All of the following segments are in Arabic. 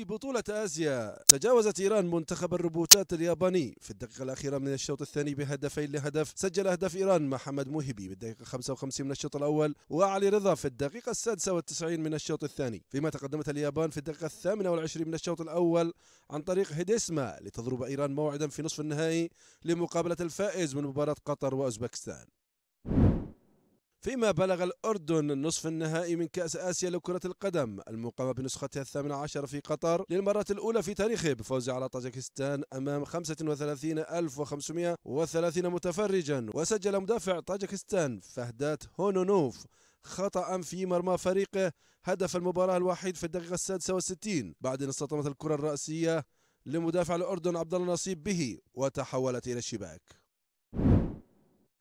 في بطولة آسيا تجاوزت إيران منتخب الروبوتات الياباني في الدقيقة الأخيرة من الشوط الثاني بهدفين لهدف سجل أهداف إيران محمد موهبي بالدقيقة 55 من الشوط الأول وعلي رضا في الدقيقة 96 من الشوط الثاني فيما تقدمت اليابان في الدقيقة 28 من الشوط الأول عن طريق هيديسما لتضرب إيران موعدا في نصف النهائي لمقابلة الفائز من مباراة قطر وأوزبكستان فيما بلغ الأردن نصف النهائي من كأس آسيا لكرة القدم المقامة بنسختها الثامنة عشر في قطر للمرة الأولى في تاريخه بفوز على طاجكستان أمام 35530 متفرجا وسجل مدافع طاجكستان فهدات هونونوف خطأ في مرمى فريقه هدف المباراة الوحيد في الدقيقة السادسة والستين بعد أن استطمت الكرة الرأسية لمدافع الأردن عبد الله نصيب به وتحولت إلى الشباك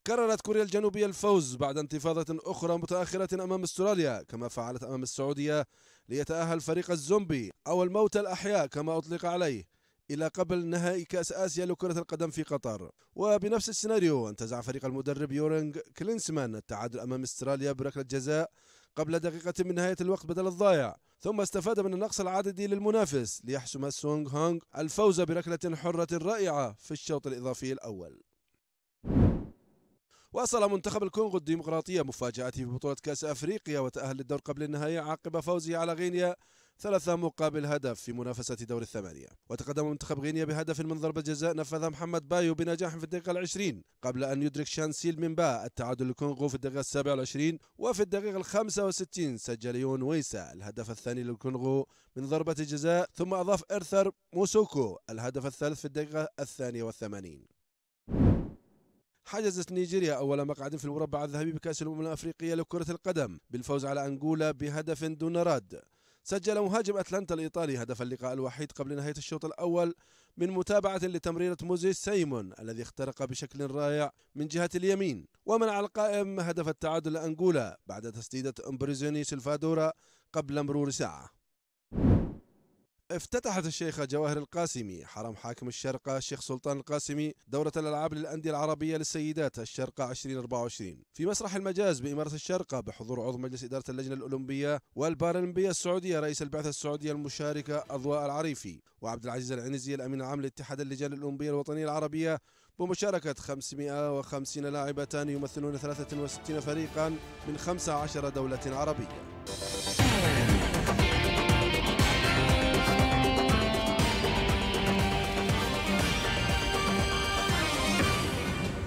كررت كوريا الجنوبية الفوز بعد انتفاضة أخرى متأخرة أمام استراليا كما فعلت أمام السعودية ليتأهل فريق الزومبي أو الموت الأحياء كما أطلق عليه إلى قبل نهائي كأس آسيا لكرة القدم في قطر وبنفس السيناريو انتزع فريق المدرب يورينغ كلينسمان التعادل أمام استراليا بركلة جزاء قبل دقيقة من نهاية الوقت بدل الضايع ثم استفاد من النقص العددي للمنافس ليحسم سونغ هونغ الفوز بركلة حرة رائعة في الشوط الإضافي الأول واصل منتخب الكونغو الديمقراطية مفاجأته في بطولة كأس أفريقيا وتأهل للدور قبل النهاية عقب فوزه على غينيا ثلاثة مقابل هدف في منافسة دور الثمانية وتقدم منتخب غينيا بهدف من ضربة جزاء نفذها محمد بايو بنجاح في الدقيقة العشرين قبل أن يدرك شانسيل من با التعادل للكونغو في الدقيقة السابعة والعشرين وفي الدقيقة الخامسة وستين سجل يون ويسا الهدف الثاني للكونغو من ضربة جزاء ثم أضاف إرثر موسوكو الهدف الثالث في الدقيقة الثانية والثمانين حجزت نيجيريا أول مقعد في المربع الذهبي بكأس الأمم الأفريقية لكرة القدم بالفوز على أنغولا بهدف دون رد سجل مهاجم أتلانتا الإيطالي هدف اللقاء الوحيد قبل نهاية الشوط الأول من متابعة لتمريرة موزي سيمون الذي اخترق بشكل رائع من جهة اليمين ومنع القائم هدف التعادل لأنغولا بعد تسديدة أمبريزوني سلفادورا قبل مرور ساعة افتتحت الشيخة جواهر القاسمي حرم حاكم الشرقة الشيخ سلطان القاسمي دورة الألعاب للأندية العربية للسيدات الشرقة 2024 في مسرح المجاز بإمارة الشرقة بحضور عضو مجلس إدارة اللجنة الأولمبية والبارالمبية السعودية رئيس البعثة السعودية المشاركة أضواء العريفي وعبد العزيز العنزي الأمين العام لاتحاد اللجان الأولمبية الوطنية العربية بمشاركة 550 لاعبة يمثلون 63 فريقا من 15 دولة عربية